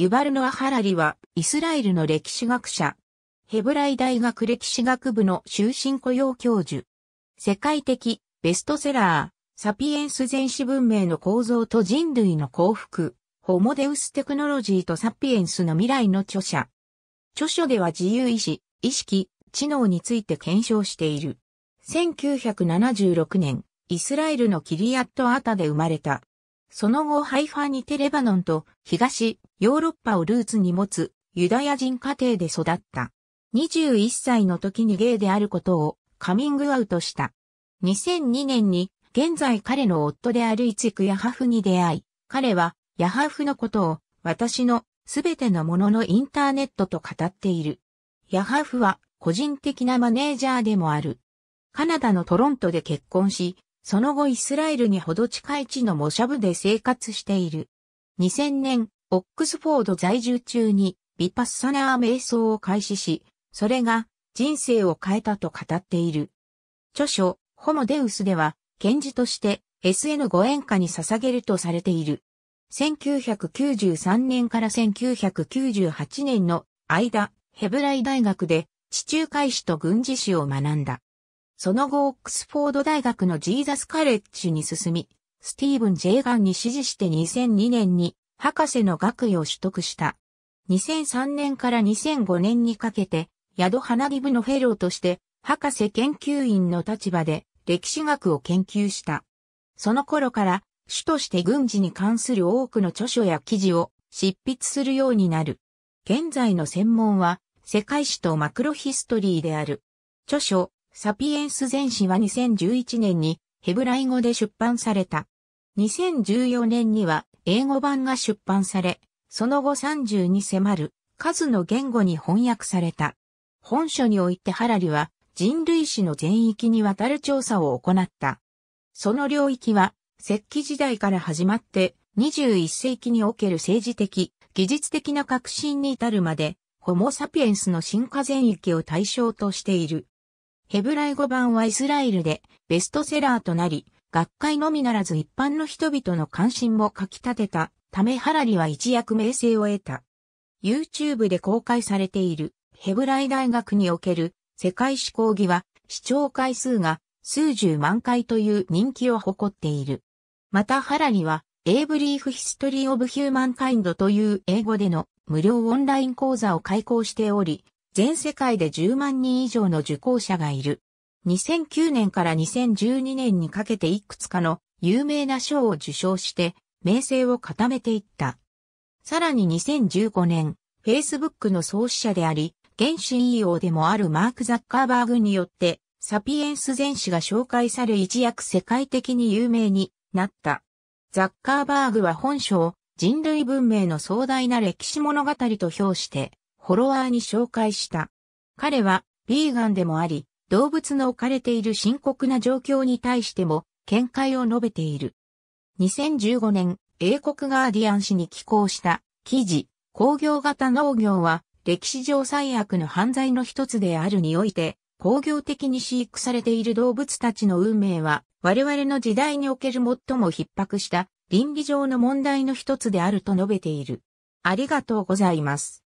ユバルノア・ハラリは、イスラエルの歴史学者。ヘブライ大学歴史学部の終身雇用教授。世界的ベストセラー、サピエンス全史文明の構造と人類の幸福、ホモデウステクノロジーとサピエンスの未来の著者。著書では自由意志、意識、知能について検証している。1976年、イスラエルのキリアットアタで生まれた。その後ハイファにテレバノンと東ヨーロッパをルーツに持つユダヤ人家庭で育った。21歳の時にゲイであることをカミングアウトした。2002年に現在彼の夫であるイツクヤハフに出会い、彼はヤハフのことを私のすべてのもののインターネットと語っている。ヤハフは個人的なマネージャーでもある。カナダのトロントで結婚し、その後イスラエルにほど近い地のモシャブで生活している。2000年、オックスフォード在住中にビパッサナー瞑想を開始し、それが人生を変えたと語っている。著書、ホモデウスでは、賢治として SN ご演歌に捧げるとされている。1993年から1998年の間、ヘブライ大学で地中海史と軍事史を学んだ。その後、オックスフォード大学のジーザスカレッジに進み、スティーブン・ジェーガンに支持して2002年に博士の学位を取得した。2003年から2005年にかけて、宿花木部のフェローとして、博士研究員の立場で歴史学を研究した。その頃から、主として軍事に関する多くの著書や記事を執筆するようになる。現在の専門は、世界史とマクロヒストリーである。著書、サピエンス全史は2011年にヘブライ語で出版された。2014年には英語版が出版され、その後30に迫る数の言語に翻訳された。本書においてハラリは人類史の全域にわたる調査を行った。その領域は石器時代から始まって21世紀における政治的、技術的な革新に至るまで、ホモ・サピエンスの進化全域を対象としている。ヘブライ語版はイスラエルでベストセラーとなり、学会のみならず一般の人々の関心もかき立てたためハラリは一躍名声を得た。YouTube で公開されているヘブライ大学における世界史講義は視聴回数が数十万回という人気を誇っている。またハラリはエイブリーフヒストリーオブヒューマンカインドという英語での無料オンライン講座を開講しており、全世界で10万人以上の受講者がいる。2009年から2012年にかけていくつかの有名な賞を受賞して、名声を固めていった。さらに2015年、Facebook の創始者であり、現 CEO でもあるマーク・ザッカーバーグによって、サピエンス全史が紹介され一躍世界的に有名になった。ザッカーバーグは本書を人類文明の壮大な歴史物語と評して、フォロワーに紹介した。彼は、ヴィーガンでもあり、動物の置かれている深刻な状況に対しても見解を述べている。2015年、英国ガーディアン紙に寄稿した記事、工業型農業は歴史上最悪の犯罪の一つであるにおいて、工業的に飼育されている動物たちの運命は、我々の時代における最も逼迫した倫理上の問題の一つであると述べている。ありがとうございます。